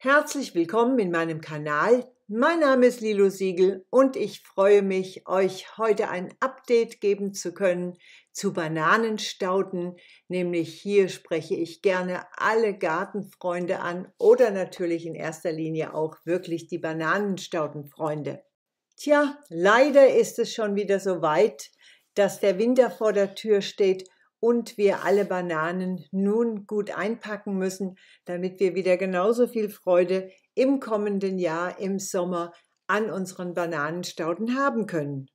Herzlich willkommen in meinem Kanal. Mein Name ist Lilo Siegel und ich freue mich, euch heute ein Update geben zu können zu Bananenstauden. Nämlich hier spreche ich gerne alle Gartenfreunde an oder natürlich in erster Linie auch wirklich die Bananenstaudenfreunde. Tja, leider ist es schon wieder so weit, dass der Winter vor der Tür steht und wir alle Bananen nun gut einpacken müssen, damit wir wieder genauso viel Freude im kommenden Jahr im Sommer an unseren Bananenstauden haben können.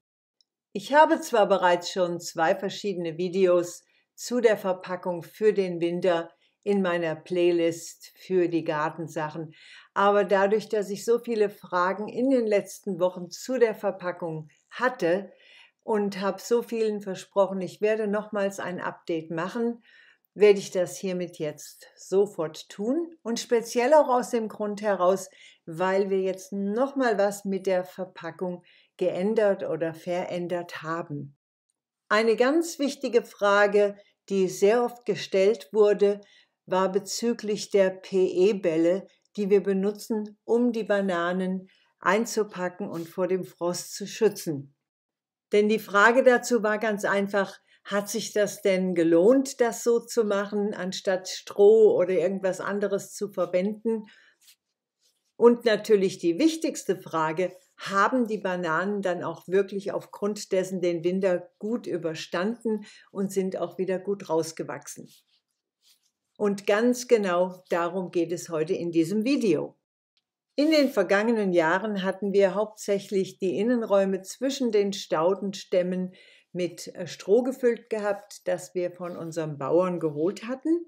Ich habe zwar bereits schon zwei verschiedene Videos zu der Verpackung für den Winter in meiner Playlist für die Gartensachen, aber dadurch, dass ich so viele Fragen in den letzten Wochen zu der Verpackung hatte, und habe so vielen versprochen, ich werde nochmals ein Update machen, werde ich das hiermit jetzt sofort tun und speziell auch aus dem Grund heraus, weil wir jetzt nochmal was mit der Verpackung geändert oder verändert haben. Eine ganz wichtige Frage, die sehr oft gestellt wurde, war bezüglich der PE-Bälle, die wir benutzen, um die Bananen einzupacken und vor dem Frost zu schützen. Denn die Frage dazu war ganz einfach, hat sich das denn gelohnt, das so zu machen, anstatt Stroh oder irgendwas anderes zu verwenden? Und natürlich die wichtigste Frage, haben die Bananen dann auch wirklich aufgrund dessen den Winter gut überstanden und sind auch wieder gut rausgewachsen? Und ganz genau darum geht es heute in diesem Video. In den vergangenen Jahren hatten wir hauptsächlich die Innenräume zwischen den Staudenstämmen mit äh, Stroh gefüllt gehabt, das wir von unserem Bauern geholt hatten.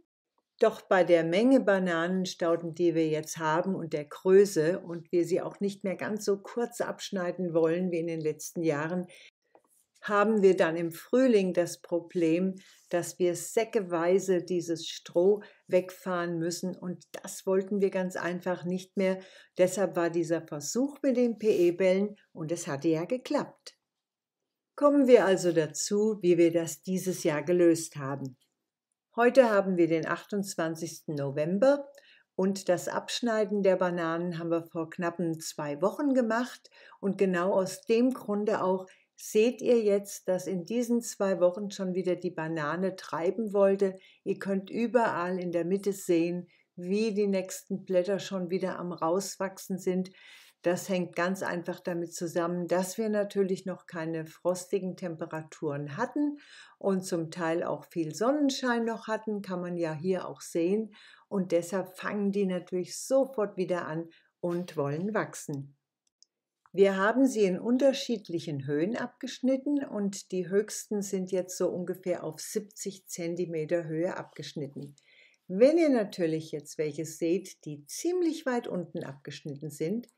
Doch bei der Menge Bananenstauden, die wir jetzt haben und der Größe und wir sie auch nicht mehr ganz so kurz abschneiden wollen wie in den letzten Jahren, haben wir dann im Frühling das Problem, dass wir säckeweise dieses Stroh wegfahren müssen und das wollten wir ganz einfach nicht mehr. Deshalb war dieser Versuch mit den PE-Bällen und es hatte ja geklappt. Kommen wir also dazu, wie wir das dieses Jahr gelöst haben. Heute haben wir den 28. November und das Abschneiden der Bananen haben wir vor knappen zwei Wochen gemacht und genau aus dem Grunde auch, Seht ihr jetzt, dass in diesen zwei Wochen schon wieder die Banane treiben wollte? Ihr könnt überall in der Mitte sehen, wie die nächsten Blätter schon wieder am rauswachsen sind. Das hängt ganz einfach damit zusammen, dass wir natürlich noch keine frostigen Temperaturen hatten und zum Teil auch viel Sonnenschein noch hatten, kann man ja hier auch sehen. Und deshalb fangen die natürlich sofort wieder an und wollen wachsen. Wir haben sie in unterschiedlichen Höhen abgeschnitten und die höchsten sind jetzt so ungefähr auf 70 cm Höhe abgeschnitten. Wenn ihr natürlich jetzt welche seht, die ziemlich weit unten abgeschnitten sind,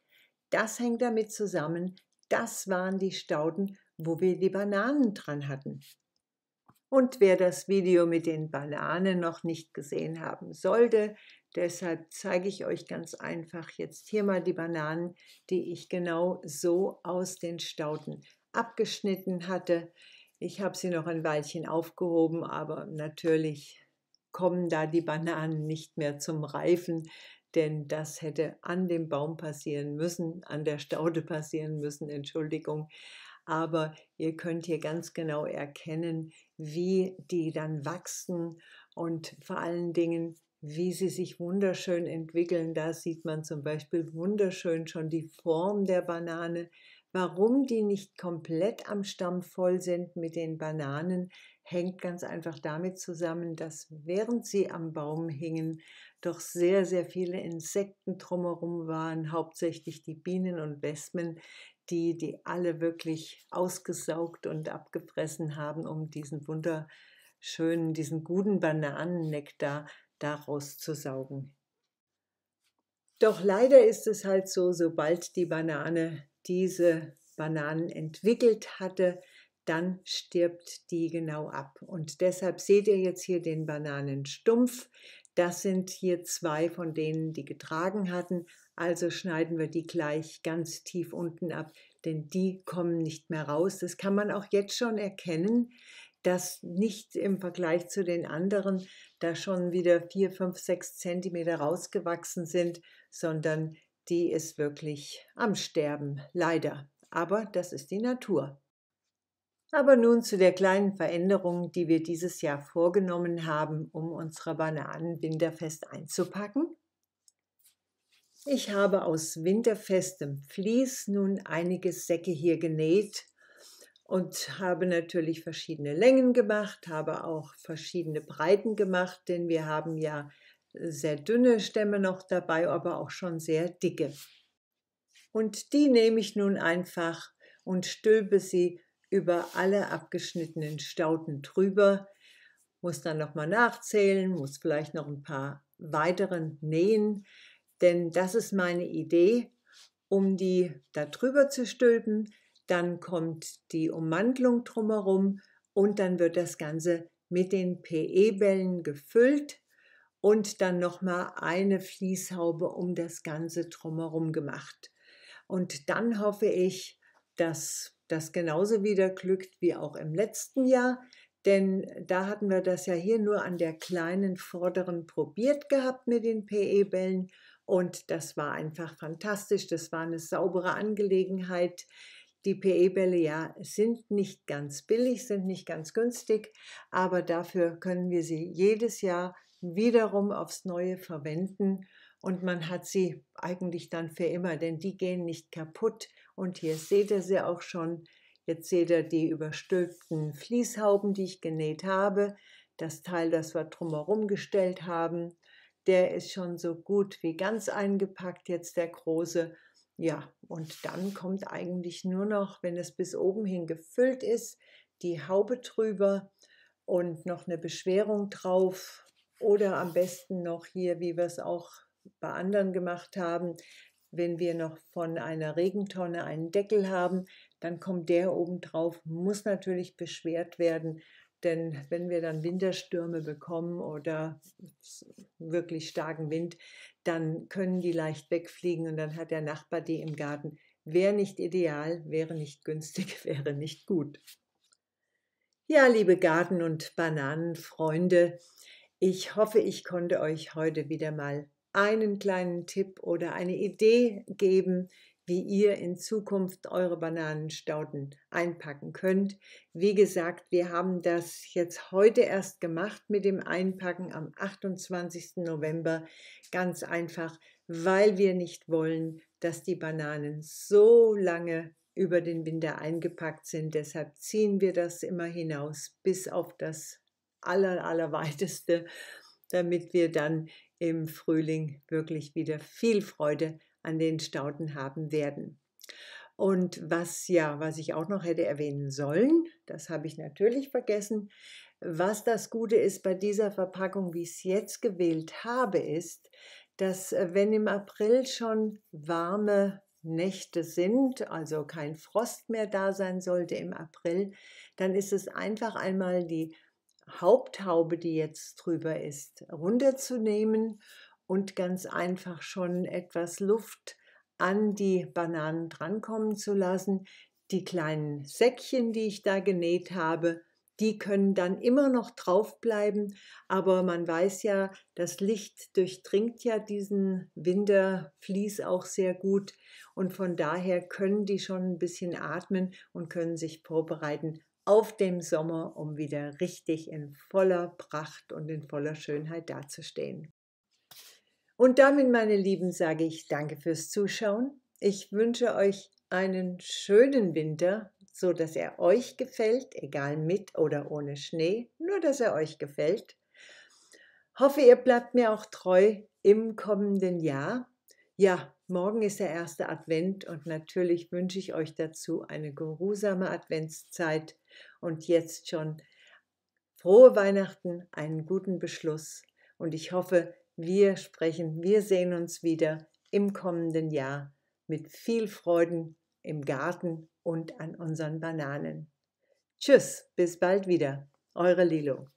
das hängt damit zusammen, das waren die Stauden, wo wir die Bananen dran hatten. Und wer das Video mit den Bananen noch nicht gesehen haben sollte, Deshalb zeige ich euch ganz einfach jetzt hier mal die Bananen, die ich genau so aus den Stauden abgeschnitten hatte. Ich habe sie noch ein Weilchen aufgehoben, aber natürlich kommen da die Bananen nicht mehr zum Reifen, denn das hätte an dem Baum passieren müssen, an der Staude passieren müssen, Entschuldigung. Aber ihr könnt hier ganz genau erkennen, wie die dann wachsen und vor allen Dingen, wie sie sich wunderschön entwickeln. Da sieht man zum Beispiel wunderschön schon die Form der Banane. Warum die nicht komplett am Stamm voll sind mit den Bananen, hängt ganz einfach damit zusammen, dass während sie am Baum hingen, doch sehr, sehr viele Insekten drumherum waren, hauptsächlich die Bienen und Wespen, die die alle wirklich ausgesaugt und abgefressen haben, um diesen wunderschönen, diesen guten Bananennektar daraus zu saugen. Doch leider ist es halt so, sobald die Banane diese Bananen entwickelt hatte, dann stirbt die genau ab. Und deshalb seht ihr jetzt hier den Bananenstumpf. Das sind hier zwei von denen, die getragen hatten. Also schneiden wir die gleich ganz tief unten ab, denn die kommen nicht mehr raus. Das kann man auch jetzt schon erkennen, dass nicht im Vergleich zu den anderen da schon wieder 4, 5, 6 Zentimeter rausgewachsen sind, sondern die ist wirklich am Sterben, leider. Aber das ist die Natur. Aber nun zu der kleinen Veränderung, die wir dieses Jahr vorgenommen haben, um unsere Bananen winterfest einzupacken. Ich habe aus winterfestem Vlies nun einige Säcke hier genäht und habe natürlich verschiedene Längen gemacht, habe auch verschiedene Breiten gemacht, denn wir haben ja äh, sehr dünne Stämme noch dabei, aber auch schon sehr dicke. Und die nehme ich nun einfach und stülpe sie über alle abgeschnittenen Stauden drüber, muss dann nochmal nachzählen, muss vielleicht noch ein paar weiteren nähen, denn das ist meine Idee, um die da drüber zu stülpen, dann kommt die Ummantelung drumherum und dann wird das Ganze mit den PE-Bällen gefüllt und dann nochmal eine Fließhaube um das Ganze drumherum gemacht. Und dann hoffe ich, dass das genauso wieder glückt wie auch im letzten Jahr, denn da hatten wir das ja hier nur an der kleinen vorderen probiert gehabt mit den PE-Bällen und das war einfach fantastisch. Das war eine saubere Angelegenheit die PE-Bälle ja sind nicht ganz billig, sind nicht ganz günstig, aber dafür können wir sie jedes Jahr wiederum aufs Neue verwenden und man hat sie eigentlich dann für immer, denn die gehen nicht kaputt. Und hier seht ihr sie auch schon. Jetzt seht ihr die überstülpten Fließhauben, die ich genäht habe. Das Teil, das wir drumherum gestellt haben, der ist schon so gut wie ganz eingepackt, jetzt der große. Ja, und dann kommt eigentlich nur noch, wenn es bis oben hin gefüllt ist, die Haube drüber und noch eine Beschwerung drauf oder am besten noch hier, wie wir es auch bei anderen gemacht haben, wenn wir noch von einer Regentonne einen Deckel haben, dann kommt der oben drauf, muss natürlich beschwert werden, denn wenn wir dann Winterstürme bekommen oder wirklich starken Wind, dann können die leicht wegfliegen und dann hat der Nachbar die im Garten. Wäre nicht ideal, wäre nicht günstig, wäre nicht gut. Ja, liebe Garten- und Bananenfreunde, ich hoffe, ich konnte euch heute wieder mal einen kleinen Tipp oder eine Idee geben, wie ihr in Zukunft eure Bananenstauden einpacken könnt. Wie gesagt, wir haben das jetzt heute erst gemacht mit dem Einpacken am 28. November. Ganz einfach, weil wir nicht wollen, dass die Bananen so lange über den Winter eingepackt sind. Deshalb ziehen wir das immer hinaus bis auf das aller, allerweiteste, damit wir dann im Frühling wirklich wieder viel Freude haben an den Stauden haben werden. Und was ja, was ich auch noch hätte erwähnen sollen, das habe ich natürlich vergessen. Was das Gute ist bei dieser Verpackung, wie ich es jetzt gewählt habe, ist, dass äh, wenn im April schon warme Nächte sind, also kein Frost mehr da sein sollte im April, dann ist es einfach einmal die Haupthaube, die jetzt drüber ist, runterzunehmen und ganz einfach schon etwas Luft an die Bananen drankommen zu lassen. Die kleinen Säckchen, die ich da genäht habe, die können dann immer noch draufbleiben, aber man weiß ja, das Licht durchdringt ja diesen Wintervlies auch sehr gut und von daher können die schon ein bisschen atmen und können sich vorbereiten auf den Sommer, um wieder richtig in voller Pracht und in voller Schönheit dazustehen. Und damit, meine Lieben, sage ich danke fürs Zuschauen. Ich wünsche euch einen schönen Winter, so dass er euch gefällt, egal mit oder ohne Schnee, nur dass er euch gefällt. Hoffe, ihr bleibt mir auch treu im kommenden Jahr. Ja, morgen ist der erste Advent und natürlich wünsche ich euch dazu eine geruhsame Adventszeit und jetzt schon frohe Weihnachten, einen guten Beschluss und ich hoffe, wir sprechen, wir sehen uns wieder im kommenden Jahr mit viel Freuden im Garten und an unseren Bananen. Tschüss, bis bald wieder, eure Lilo.